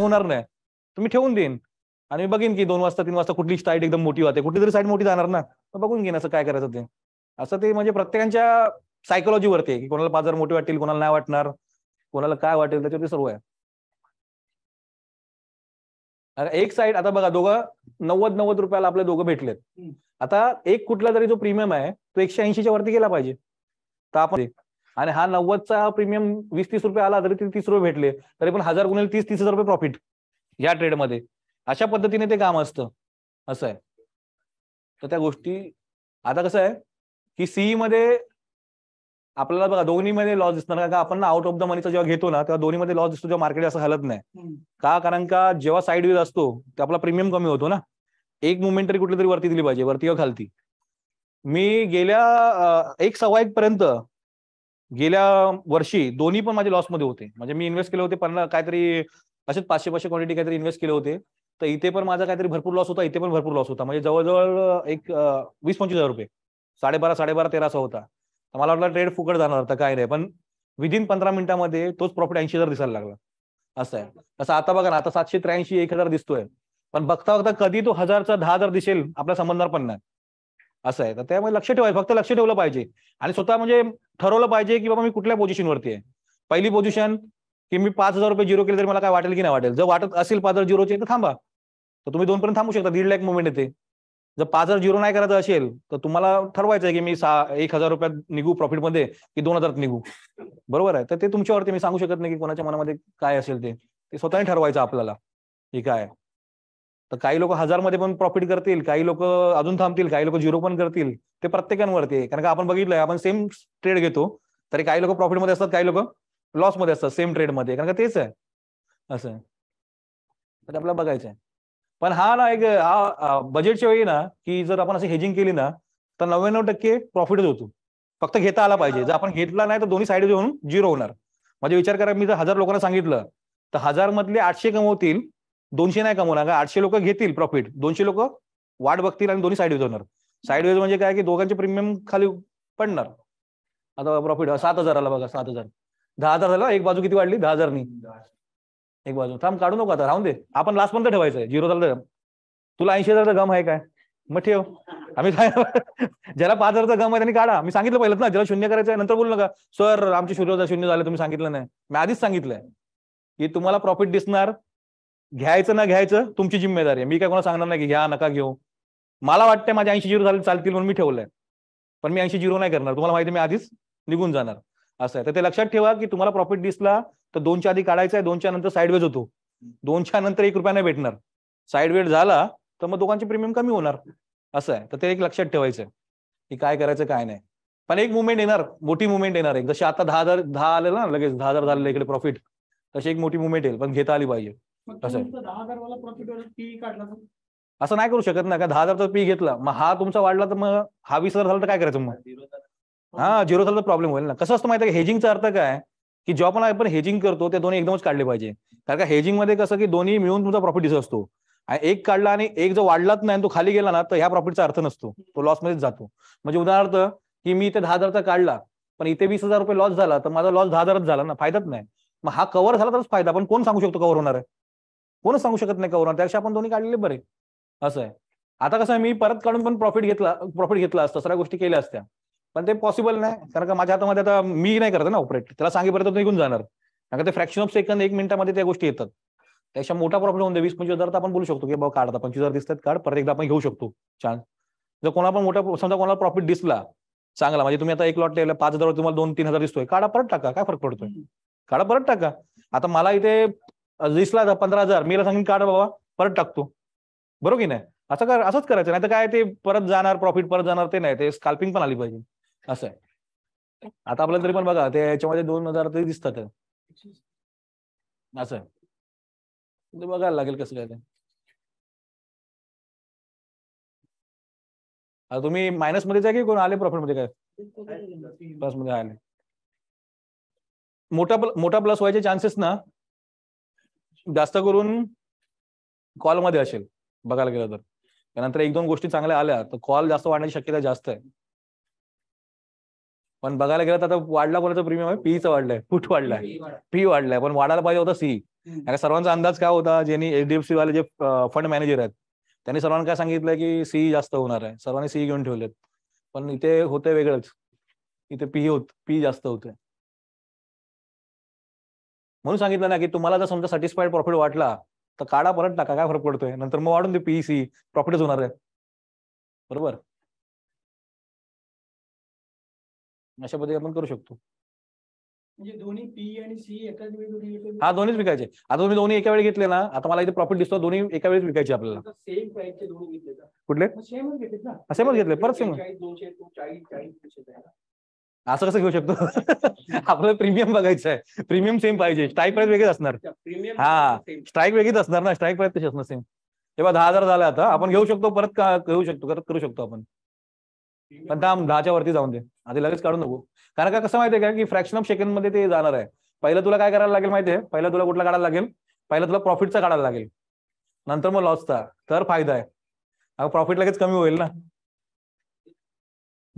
होणार नाही तुम्ही ठेवून देईन आणि मी बघेन की दोन वाजता तीन वाजता कुठली साईड एकदम मोठी वाटते कुठली तरी साईड मोठी जाणार ना बघून घेईन असं काय करायचं ते असं ते म्हणजे प्रत्येकांच्या सायकोलॉजीवरती की कोणाला बाजार मोठी वाटतील कोणाला नाही वाटणार कोणाला काय वाटेल त्याच्यावरती सर्व आहे अरे एक साईड आता बघा दोघं नव्वद नव्वद रुपयाला आपले दोघं भेटलेत आता एक कुठला तरी जो प्रीमियम आहे तो एकशे ऐंशीच्या वरती गेला पाहिजे तर आपण आणि हा नव्वदचा हा प्रीमियम वीस तीस रुपये आला तरी तीस रुपये भेटले तरी पण हजार गुणिले तीस तीस हजार रुपये प्रॉफिट या ट्रेडमध्ये अशा पद्धतीने ते काम असतं असं आहे तर त्या गोष्टी आता कसं आहे की सीई e मध्ये आपल्याला बघा दोन्हीमध्ये लॉस दिसणार का आपण ना आउट ऑफ द मनीचा जेव्हा घेतो ना तेव्हा मध्ये लॉस दिसतो जेव्हा मार्केट असं हलत नाही का कारण का जेव्हा साईड व्यूज असतो ते आपला प्रीमियम कमी होतो ना एक मुवमेंट तरी कुठली तरी वरती दिली पाहिजे वरती किंवा खालती मी गेल्या एक सव्वा एक पर्यंत गेल्या वर्षी दोन्ही पण माझे लॉसमध्ये होते म्हणजे मी इन्व्हेस्ट केले होते पण काहीतरी असेच पाचशे पाचशे क्वांटिटी काहीतरी इन्व्हेस्ट केले होते तर इथे पण माझा काहीतरी भरपूर लॉस होता इथे पण भरपूर लॉस होता म्हणजे जवळजवळ एक वीस पंचवीस हजार रुपये साडेबारा साडेबारा तेराचा होता तर मला वाटलं ट्रेड फुकट जाणार होता काय नाही पण विदिन पंधरा मिनिटामध्ये तोच प्रॉफिट ऐंशी हजार दिसायला लागला असं आहे असं आता बघा ना आता सातशे त्र्याऐंशी एक हजार दिसतोय पण बघता बघता कधी तो हजारचा दहा हजार दिसेल आपल्या संबंधावर पण नाही असं आहे तर त्यामुळे लक्ष ठेवायचं फक्त लक्ष ठेवलं पाहिजे आणि स्वतः म्हणजे ठरवलं पाहिजे की बाबा मी कुठल्या पोझिशनवरती आहे पहिली पोझिशन की मी पाच हजार रुपये झिरो केले तरी मला काय वाटेल की नाही वाटेल जर वाटत असेल पाच हजार झिरोचे तर थांबा तर तुम्ही दोन पर्यंत थांबू शकता दीड लाख मुवमेंट येते जर पाच हजार झिरो नाही करायचं असेल तर तुम्हाला ठरवायचं आहे की मी सहा एक हजार रुपयात निघू प्रॉफिटमध्ये की दोन हजारात निघू बरोबर आहे तर ते तुमच्यावरती मी सांगू शकत नाही की कोणाच्या मनामध्ये काय असेल ते स्वतःने ठरवायचं आपल्याला ठीक आहे तर काही लोक हजारमध्ये पण प्रॉफिट करतील काही लोक अजून थांबतील काही लोक झिरो पण करतील ते प्रत्येकांवरती आहे कारण का आपण बघितलंय आपण सेम ट्रेड घेतो तरी काही लोक प्रॉफिटमध्ये असतात काही लोक लॉसमध्ये असतात सेम ट्रेडमध्ये कारण का तेच आहे असं तर आपल्याला बघायचं आहे पण हा ना एक हा बजेटच्या वेळी ना की जर आपण असं हेजिंग केली ना तर नव्याण्णव टक्के प्रॉफिटच होतो फक्त घेता आला पाहिजे जर आपण घेतला नाही तर दोन्ही साईड होऊन झिरो होणार म्हणजे विचार करा मी जर हजार लोकांना सांगितलं तर हजार मधले आठशे कमवतील दोनशे नाही कमवणार का आठशे लोक घेतील प्रॉफिट दोनशे लोक वाट बघतील आणि दोन्ही साईडवेज होणार साईडवेज म्हणजे काय की दोघांचे प्रीमियम खाली पडणार आता प्रॉफिट सात आला बघा सात हजार दहा हजार झाला एक बाजू किती वाढली दहा हजारनी एक बाजू थांब काढू नको आता राहून दे आपण लास्ट पर्यंत ठेवायचं आहे झिरो झालं तुला ऐंशी हजारचा गम आहे काय मग ठेव आम्ही ज्याला पाच हजारचा गम आहे त्यांनी काढा मी सांगितलं पहिलं ना ज्याला शून्य करायचं नंतर बोलू नका सर आमचे शून्य शून्य झाले तुम्ही सांगितलं नाही मी आधीच सांगितलंय की तुम्हाला प्रॉफिट दिसणार घ्यायचं ना घ्यायचं तुमची जिम्मेदारी आहे मी काय कोणाला सांगणार नाही की घ्या नका घेऊ मला वाटतं माझ्या ऐंशी झिरो झाले चालतील म्हणून मी ठेवलंय पण मी ऐंशी झिरो नाही करणार तुम्हाला माहिती मी आधीच निघून जाणार असं आहे तर ते लक्षात ठेवा की तुम्हाला प्रॉफिट दिसला तर दोनच्या आधी काढायचं आहे दोनच्या नंतर साईडवेज होतो दोनच्या नंतर एक रुपया नाही भेटणार साईडवेज झाला तर मग दोघांची प्रीमियम कमी होणार असं आहे तर ते एक लक्षात ठेवायचं की काय करायचं काय नाही पण एक मुवमेंट येणार मोठी मुवमेंट येणार आहे जसे आता दहा हजार दहा आले ना लगेच दहा हजार झालेलं इकडे प्रॉफिट तशी एक मोठी मुवमेंट येईल पण घेता आली पाहिजे असं नाही करू शकत ना का दहा हजारचा पी घेतला मग हा तुमचा वाढला तर मग हा वीस हजार झाला तर काय करायचं मग हा झिरो झाला तर प्रॉब्लेम होईल ना कसं असतं माहिती आहे हेजिंगचा अर्थ काय की जेव्हा पण आपण हेजिंग करतो ते दोन्ही एकदमच काढले पाहिजे कारण का हेजिंग मध्ये कसं की दोन्ही मिळून तुमचा प्रॉफिट दिसत असतो आणि एक काढला आणि एक जो वाढलाच नाही तो खाली गेला ना तर ह्या प्रॉफिटचा अर्थ नसतो तो लॉस मध्येच जातो म्हणजे उदाहरणार्थ की मी इथे दहा हजारचा काढला पण इथे वीस हजार रुपये लॉस झाला तर माझा लॉस दहा हजारच झाला ना फायदाच नाही मग हा कव्हर झाला तरच फायदा पण कोण सांगू शकतो कव्हर होणार आहे कोण सांगू शकत नाही कोरोना त्यापेक्षा आपण दोन्ही काढले बरे असं आहे आता कसं मी परत काढून पण प्रॉफिट घेतला प्रॉफिट घेतला असतं सगळ्या गोष्टी केल्या असत्या पण ते पॉसिबल नाही कारण का माझ्या हातामध्ये आता मी नाही करत ना ऑपरेट त्याला सांगेपर्यंत निघून जाणार कारण ते फ्रॅक्शन ऑफ सेकंद एक मिनिटामध्ये त्या गोष्टी येतात त्याच्या मोठा प्रॉब्लेम होऊन वीस पंचवीस हजार तर आपण बोलू शकतो की बाबा काढता पंचवीस हजार दिसतात काढ परत एकदा आपण घेऊ शकतो छान जर कोणाला पण मोठा समजा कोणाला प्रॉफिट दिसला चांगला म्हणजे तुम्ही आता एक लॉट लिहिला पाच हजार तुम्हाला दोन तीन हजार दिसतोय काढा परत टाका काय फरक पडतोय काढा परत टाका आता मला इथे दिसला पंधरा हजार मीला सांगेन काढ बाबा परत टाकतो बरोबर की नाही असं कर असंच करायचं नाही तर काय ते परत जाणार प्रॉफिट परत जाणार ते नाही ते स्काल्पिंग पण आली पाहिजे असं आहे आता आपल्याला तरी पण बघा ते याच्यामध्ये दोन हजार तरी दिसतात असं आहे बघायला लागेल कसं काय ते तुम्ही मायनस मध्ये जाय की कोण आले प्रॉफिट मध्ये काय प्लस मध्ये आले मोठा मोठा प्लस व्हायचे चान्सेस ना जास्त करून कॉलमध्ये असेल बघायला गेलं तर त्यानंतर एक दोन गोष्टी चांगल्या आल्या तर कॉल जास्त वाढण्याची शक्यता जास्त आहे पण बघायला गेलं तर आता वाढला कोणाचा प्रीमियम आहे पीचं वाढलंय फूट वाढलाय पी वाढलाय पण वाढायला पाहिजे होता सी कारण सर्वांचा अंदाज काय होता ज्यांनी एचडीएफसी वाले जे फंड मॅनेजर आहेत त्यांनी सर्वांना काय सांगितलं की सी जास्त होणार आहे सर्वांनी सी घेऊन ठेवलेत पण इथे होते वेगळंच इथे पी होत पी जास्त होते म्हणून सांगितलं ना की तुम्हाला जर समजा सॅटिस्फाईड प्रॉफिट वाटला तर काढा परत टाका काय फरक पडतोय नंतर मग वाढून दे पीईसी प्रॉफिटच e होणार आहे बरोबर अशा पद्धती आपण करू शकतो म्हणजे e हा दोन्हीच विकायचे आता तुम्ही दोन्ही एका वेळी घेतले ना आता मला इथे प्रॉफिट दिसतो दोन्ही एका वेळेस विकायचे आपल्याला कुठले सेमच घेतले परत सेम असं कसं घेऊ शकतो आपलं प्रीमियम बघायचं आहे प्रीमियम सेम पाहिजे स्ट्राईक प्राईस वेगळीच असणार हा स्ट्राईक वेगळीच असणार ना स्ट्राईक प्राईस तशी असणार सेम तेव्हा दहा हजार झाला आता आपण घेऊ शकतो परत घेऊ शकतो परत करू शकतो आपण पण दहा दहाच्या वरती जाऊन दे आधी लगेच काढू नको कारण का कसं माहितीये का की फ्रॅक्शन ऑफ सेकंड मध्ये ते जाणार आहे पहिलं तुला काय करायला लागेल माहितीये पहिलं तुला कुठला काढायला लागेल पहिला तुला प्रॉफिटचा काढायला लागेल नंतर मग लॉसचा तर फायदा आहे प्रॉफिट लगेच कमी होईल ना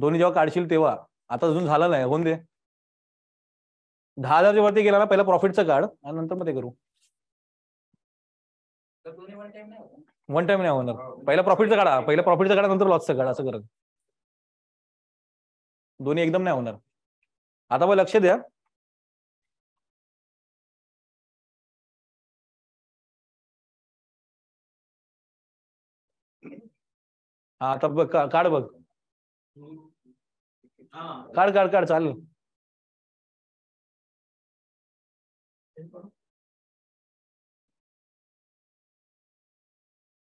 दोन्ही जेव्हा काढशील तेव्हा आता अजून झालं नाही होऊन दे दहा हजारच्या वरती गेला ना पहिला प्रॉफिटचं काढ आणि नंतर मग ते करू वन टाइम नाही होणार म्हणजे पहिला प्रॉफिटचं काढा पहिला प्रॉफिटचं काढा नंतर लॉसचं काढा असं करत दोन्ही एकदम नाही होणार आता मग लक्ष द्या आता बघ काढ बघ काढ काढ काढ चालेल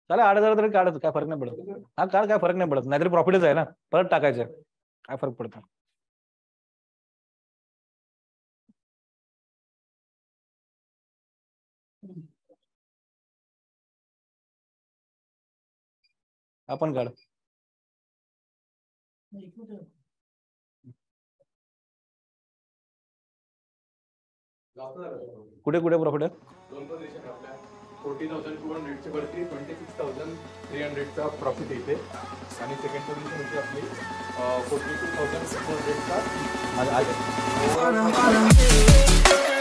चाल आठ हजार तरी काढत काय फरक नाही पडत हा काढ काय फरक नाही पडत नाहीतरी प्रॉफिटच आहे ना परत टाकायचं काय फरक पडतो आपण काढ कुठे कुठे प्रॉफिट आहे फोर्टी थाउजंड टू हंड्रेडची वरती ट्वेंटी सिक्स थाउजंड थ्री हंड्रेडचा प्रॉफिट येते आणि सेकंड पोझिशन होती आपली फोर्टी टू थाउजंड सिक्स हंड्रेडचा